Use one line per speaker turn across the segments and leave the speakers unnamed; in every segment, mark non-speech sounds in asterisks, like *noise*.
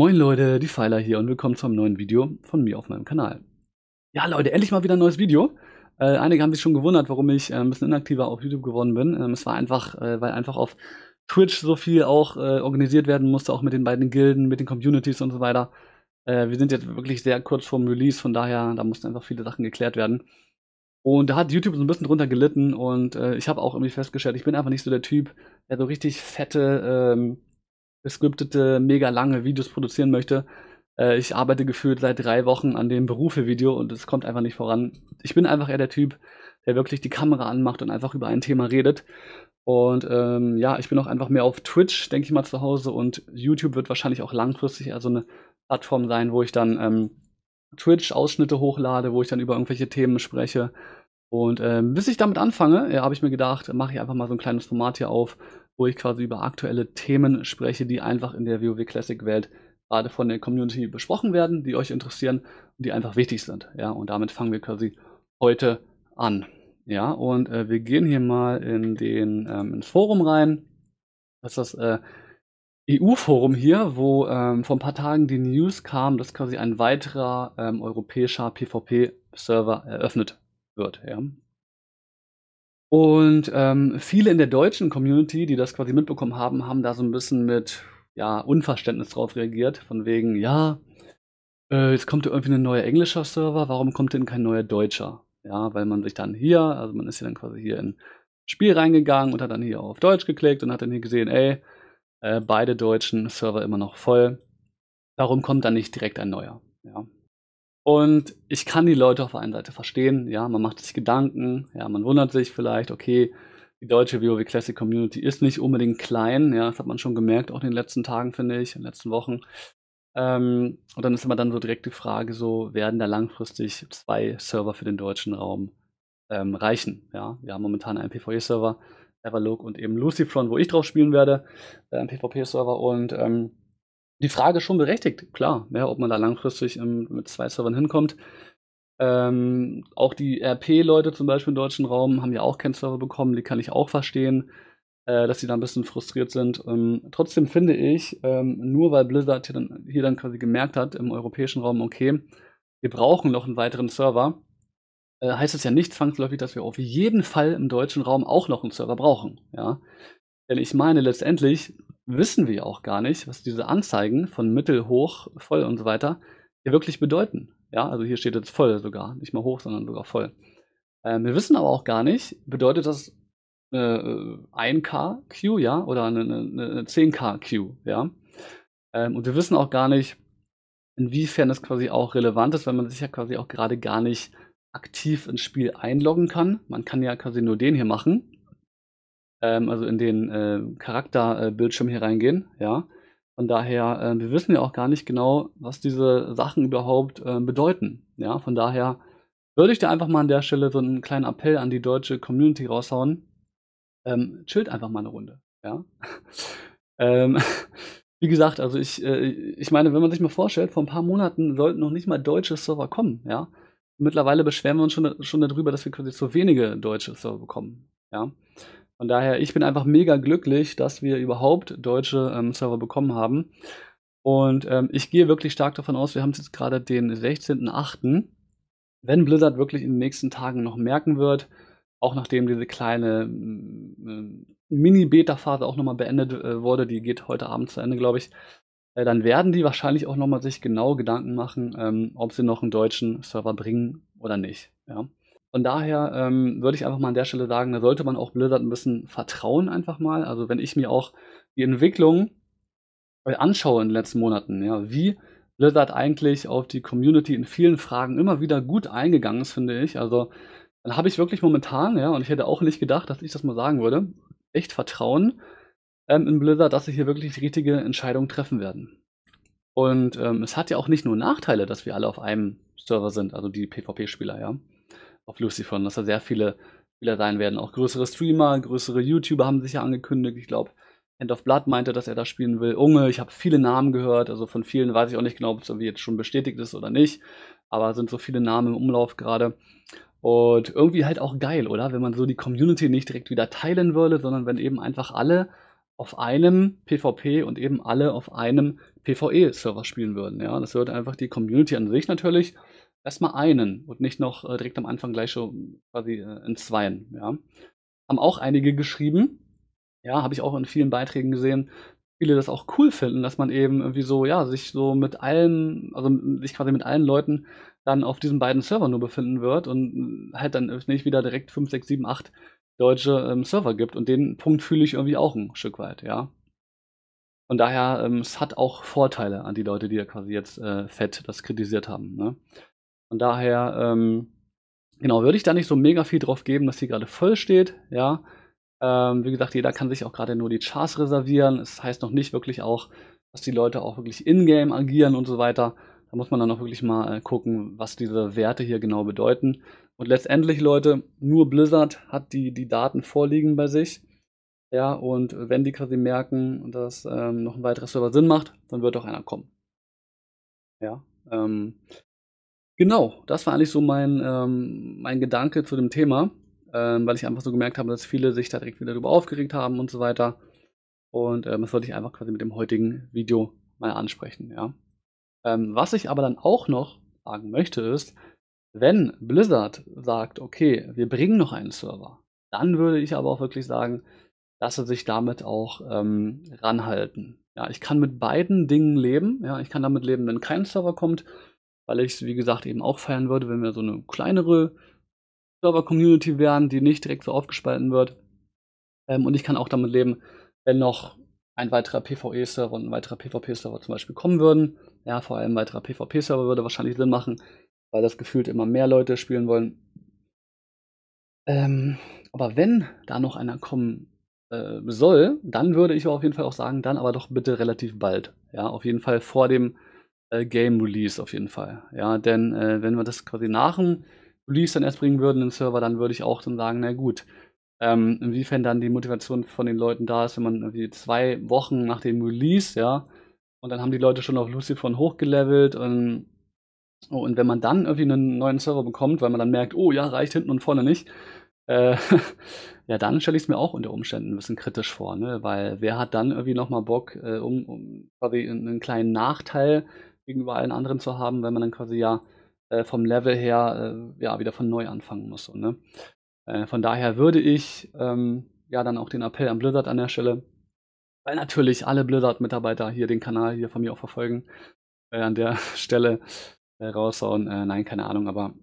Moin Leute, die Pfeiler hier und willkommen zu einem neuen Video von mir auf meinem Kanal. Ja Leute, endlich mal wieder ein neues Video. Äh, einige haben sich schon gewundert, warum ich äh, ein bisschen inaktiver auf YouTube geworden bin. Ähm, es war einfach, äh, weil einfach auf Twitch so viel auch äh, organisiert werden musste, auch mit den beiden Gilden, mit den Communities und so weiter. Äh, wir sind jetzt wirklich sehr kurz vorm Release, von daher, da mussten einfach viele Sachen geklärt werden. Und da hat YouTube so ein bisschen drunter gelitten und äh, ich habe auch irgendwie festgestellt, ich bin einfach nicht so der Typ, der so richtig fette... Ähm, gescriptete, mega lange Videos produzieren möchte. Äh, ich arbeite gefühlt seit drei Wochen an dem Berufe-Video und es kommt einfach nicht voran. Ich bin einfach eher der Typ, der wirklich die Kamera anmacht und einfach über ein Thema redet. Und ähm, ja, ich bin auch einfach mehr auf Twitch, denke ich mal, zu Hause. Und YouTube wird wahrscheinlich auch langfristig so also eine Plattform sein, wo ich dann ähm, Twitch-Ausschnitte hochlade, wo ich dann über irgendwelche Themen spreche. Und ähm, bis ich damit anfange, ja, habe ich mir gedacht, mache ich einfach mal so ein kleines Format hier auf wo ich quasi über aktuelle Themen spreche, die einfach in der WoW Classic Welt gerade von der Community besprochen werden, die euch interessieren und die einfach wichtig sind. Ja, und damit fangen wir quasi heute an. Ja, und äh, wir gehen hier mal in den ähm, ins Forum rein. Das ist das äh, EU-Forum hier, wo ähm, vor ein paar Tagen die News kam, dass quasi ein weiterer ähm, europäischer PvP-Server eröffnet wird. Ja. Und ähm, viele in der deutschen Community, die das quasi mitbekommen haben, haben da so ein bisschen mit ja, Unverständnis drauf reagiert. Von wegen, ja, äh, jetzt kommt irgendwie ein neuer englischer Server, warum kommt denn kein neuer deutscher? Ja, weil man sich dann hier, also man ist ja dann quasi hier in Spiel reingegangen und hat dann hier auf Deutsch geklickt und hat dann hier gesehen, ey, äh, beide deutschen Server immer noch voll. Warum kommt dann nicht direkt ein neuer? Ja. Und ich kann die Leute auf der einen Seite verstehen, ja, man macht sich Gedanken, ja, man wundert sich vielleicht, okay, die deutsche WoW Classic Community ist nicht unbedingt klein, ja, das hat man schon gemerkt, auch in den letzten Tagen, finde ich, in den letzten Wochen. Ähm, und dann ist immer dann so direkt die Frage, so werden da langfristig zwei Server für den deutschen Raum ähm, reichen, ja. Wir haben momentan einen PvE-Server, Everlook und eben Lucifron, wo ich drauf spielen werde, äh, ein PvP-Server und ähm, die Frage ist schon berechtigt, klar, ja, ob man da langfristig ähm, mit zwei Servern hinkommt. Ähm, auch die RP-Leute zum Beispiel im deutschen Raum haben ja auch keinen Server bekommen, die kann ich auch verstehen, äh, dass sie da ein bisschen frustriert sind. Ähm, trotzdem finde ich, ähm, nur weil Blizzard hier dann, hier dann, quasi gemerkt hat im europäischen Raum, okay, wir brauchen noch einen weiteren Server, äh, heißt es ja nicht zwangsläufig, dass wir auf jeden Fall im deutschen Raum auch noch einen Server brauchen. Ja? Denn ich meine, letztendlich wissen wir auch gar nicht, was diese Anzeigen von mittel, hoch, voll und so weiter hier wirklich bedeuten. Ja, also hier steht jetzt voll sogar, nicht mal hoch, sondern sogar voll. Ähm, wir wissen aber auch gar nicht, bedeutet das äh, äh, eine 1K Q, ja, oder eine, eine, eine 10K Q, ja. Ähm, und wir wissen auch gar nicht, inwiefern das quasi auch relevant ist, weil man sich ja quasi auch gerade gar nicht aktiv ins Spiel einloggen kann. Man kann ja quasi nur den hier machen ähm, also in den äh, Charakterbildschirm hier reingehen, ja. Von daher, äh, wir wissen ja auch gar nicht genau, was diese Sachen überhaupt äh, bedeuten, ja. Von daher würde ich dir einfach mal an der Stelle so einen kleinen Appell an die deutsche Community raushauen. Ähm, chillt einfach mal eine Runde, ja. *laughs* ähm, *laughs* wie gesagt, also ich, äh, ich meine, wenn man sich mal vorstellt, vor ein paar Monaten sollten noch nicht mal deutsche Server kommen, ja. Mittlerweile beschweren wir uns schon, schon darüber, dass wir quasi zu wenige deutsche Server bekommen, ja. Von daher, ich bin einfach mega glücklich, dass wir überhaupt deutsche ähm, Server bekommen haben. Und ähm, ich gehe wirklich stark davon aus, wir haben es jetzt gerade den 16.8. Wenn Blizzard wirklich in den nächsten Tagen noch merken wird, auch nachdem diese kleine äh, Mini-Beta-Phase auch nochmal beendet äh, wurde, die geht heute Abend zu Ende, glaube ich, äh, dann werden die wahrscheinlich auch nochmal sich genau Gedanken machen, ähm, ob sie noch einen deutschen Server bringen oder nicht. Ja. Von daher ähm, würde ich einfach mal an der Stelle sagen, da sollte man auch Blizzard ein bisschen vertrauen einfach mal. Also wenn ich mir auch die Entwicklung anschaue in den letzten Monaten, ja, wie Blizzard eigentlich auf die Community in vielen Fragen immer wieder gut eingegangen ist, finde ich. Also dann habe ich wirklich momentan, ja, und ich hätte auch nicht gedacht, dass ich das mal sagen würde, echt Vertrauen ähm, in Blizzard, dass sie hier wirklich die richtige Entscheidung treffen werden. Und ähm, es hat ja auch nicht nur Nachteile, dass wir alle auf einem Server sind, also die PvP-Spieler, ja auf Lucifer dass da sehr viele Spieler sein werden. Auch größere Streamer, größere YouTuber haben sich ja angekündigt. Ich glaube, End of Blood meinte, dass er da spielen will. Unge, ich habe viele Namen gehört. Also von vielen weiß ich auch nicht genau, ob es irgendwie jetzt schon bestätigt ist oder nicht. Aber sind so viele Namen im Umlauf gerade. Und irgendwie halt auch geil, oder? Wenn man so die Community nicht direkt wieder teilen würde, sondern wenn eben einfach alle auf einem PvP und eben alle auf einem PvE-Server spielen würden. Ja, das würde einfach die Community an sich natürlich erstmal einen und nicht noch äh, direkt am Anfang gleich schon quasi äh, in zweien. Ja. Haben auch einige geschrieben, ja, habe ich auch in vielen Beiträgen gesehen, viele das auch cool finden, dass man eben irgendwie so, ja, sich so mit allen, also sich quasi mit allen Leuten dann auf diesen beiden Servern nur befinden wird und halt dann nicht wieder direkt 5, 6, 7, 8 deutsche ähm, Server gibt. Und den Punkt fühle ich irgendwie auch ein Stück weit, ja. Von daher, ähm, es hat auch Vorteile an die Leute, die ja quasi jetzt äh, fett das kritisiert haben. Ne? Von daher, ähm, genau, würde ich da nicht so mega viel drauf geben, dass die gerade voll steht, ja. Ähm, wie gesagt, jeder kann sich auch gerade nur die Chars reservieren. Das heißt noch nicht wirklich auch, dass die Leute auch wirklich in-game agieren und so weiter. Da muss man dann auch wirklich mal äh, gucken, was diese Werte hier genau bedeuten. Und letztendlich, Leute, nur Blizzard hat die, die Daten vorliegen bei sich. Ja, und wenn die quasi merken, dass ähm, noch ein weiteres Server Sinn macht, dann wird auch einer kommen. Ja, ähm, Genau, das war eigentlich so mein, ähm, mein Gedanke zu dem Thema, ähm, weil ich einfach so gemerkt habe, dass viele sich da direkt wieder darüber aufgeregt haben und so weiter. Und ähm, das wollte ich einfach quasi mit dem heutigen Video mal ansprechen, ja. Ähm, was ich aber dann auch noch sagen möchte ist, wenn Blizzard sagt, okay, wir bringen noch einen Server, dann würde ich aber auch wirklich sagen, dass sie sich damit auch ähm, ranhalten. Ja, ich kann mit beiden Dingen leben. Ja, ich kann damit leben, wenn kein Server kommt weil ich es, wie gesagt, eben auch feiern würde, wenn wir so eine kleinere Server-Community wären, die nicht direkt so aufgespalten wird. Ähm, und ich kann auch damit leben, wenn noch ein weiterer PvE-Server und ein weiterer PvP-Server zum Beispiel kommen würden. Ja, vor allem ein weiterer PvP-Server würde wahrscheinlich Sinn machen, weil das gefühlt immer mehr Leute spielen wollen. Ähm, aber wenn da noch einer kommen äh, soll, dann würde ich auf jeden Fall auch sagen, dann aber doch bitte relativ bald. Ja, auf jeden Fall vor dem äh, Game Release auf jeden Fall. Ja, denn äh, wenn wir das quasi nach dem Release dann erst bringen würden den Server, dann würde ich auch dann sagen, na gut, ähm, inwiefern dann die Motivation von den Leuten da ist, wenn man irgendwie zwei Wochen nach dem Release, ja, und dann haben die Leute schon auf Lucifer hochgelevelt und, oh, und wenn man dann irgendwie einen neuen Server bekommt, weil man dann merkt, oh ja, reicht hinten und vorne nicht, äh, *laughs* ja, dann stelle ich es mir auch unter Umständen ein bisschen kritisch vor, ne? weil wer hat dann irgendwie nochmal Bock, äh, um, um quasi einen kleinen Nachteil gegenüber allen anderen zu haben, wenn man dann quasi ja äh, vom Level her äh, ja wieder von neu anfangen muss. So, ne? äh, von daher würde ich ähm, ja dann auch den Appell an Blizzard an der Stelle, weil natürlich alle Blizzard-Mitarbeiter hier den Kanal hier von mir auch verfolgen, äh, an der *laughs* Stelle äh, raushauen. Äh, nein, keine Ahnung, aber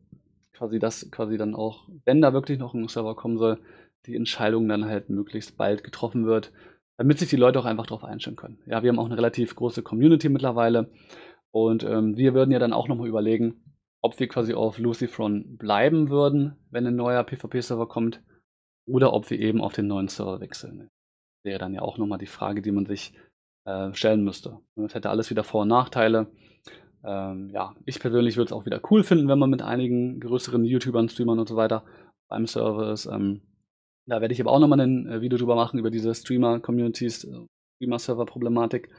quasi das quasi dann auch, wenn da wirklich noch ein Server kommen soll, die Entscheidung dann halt möglichst bald getroffen wird, damit sich die Leute auch einfach darauf einstellen können. Ja, wir haben auch eine relativ große Community mittlerweile. Und ähm, wir würden ja dann auch nochmal überlegen, ob wir quasi auf Lucifron bleiben würden, wenn ein neuer PvP-Server kommt, oder ob wir eben auf den neuen Server wechseln. Das wäre dann ja auch nochmal die Frage, die man sich äh, stellen müsste. Das hätte alles wieder Vor- und Nachteile. Ähm, ja, ich persönlich würde es auch wieder cool finden, wenn man mit einigen größeren YouTubern, Streamern und so weiter beim Server ist. Ähm, da werde ich aber auch nochmal ein äh, Video drüber machen, über diese Streamer-Communities, äh, Streamer-Server-Problematik.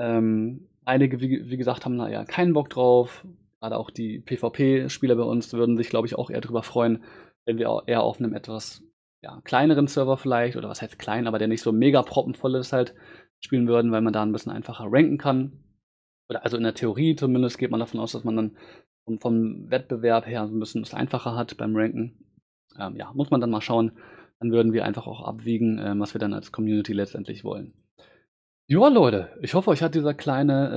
Ähm, Einige, wie, wie gesagt, haben da ja keinen Bock drauf. Gerade auch die PvP-Spieler bei uns würden sich, glaube ich, auch eher darüber freuen, wenn wir eher auf einem etwas ja, kleineren Server vielleicht, oder was heißt klein, aber der nicht so mega proppenvoll ist halt, spielen würden, weil man da ein bisschen einfacher ranken kann. Oder also in der Theorie zumindest geht man davon aus, dass man dann vom, vom Wettbewerb her ein bisschen es einfacher hat beim Ranken. Ähm, ja, muss man dann mal schauen. Dann würden wir einfach auch abwiegen, äh, was wir dann als Community letztendlich wollen. Ja, Leute, ich hoffe, euch hat dieser kleine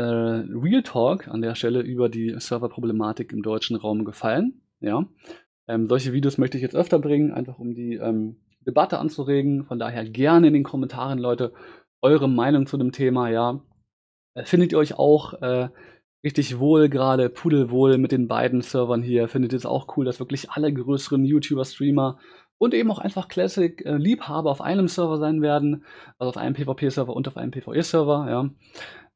äh, Real Talk an der Stelle über die Serverproblematik im deutschen Raum gefallen. Ja. Ähm, solche Videos möchte ich jetzt öfter bringen, einfach um die ähm, Debatte anzuregen. Von daher gerne in den Kommentaren, Leute, eure Meinung zu dem Thema, ja. Äh, findet ihr euch auch äh, richtig wohl gerade, pudelwohl mit den beiden Servern hier? Findet ihr es auch cool, dass wirklich alle größeren YouTuber, Streamer und eben auch einfach Classic-Liebhaber äh, auf einem Server sein werden, also auf einem PvP-Server und auf einem PvE-Server, ja.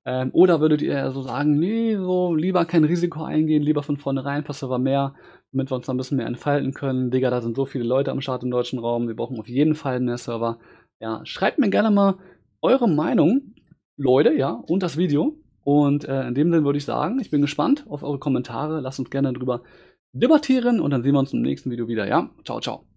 Ähm, oder würdet ihr so sagen, nee, so lieber kein Risiko eingehen, lieber von vornherein, ein paar Server mehr, damit wir uns da ein bisschen mehr entfalten können. Digga, da sind so viele Leute am Start im deutschen Raum, wir brauchen auf jeden Fall mehr Server. Ja, schreibt mir gerne mal eure Meinung, Leute, ja, und das Video. Und äh, in dem Sinne würde ich sagen, ich bin gespannt auf eure Kommentare, lasst uns gerne drüber debattieren und dann sehen wir uns im nächsten Video wieder, ja? Ciao, ciao.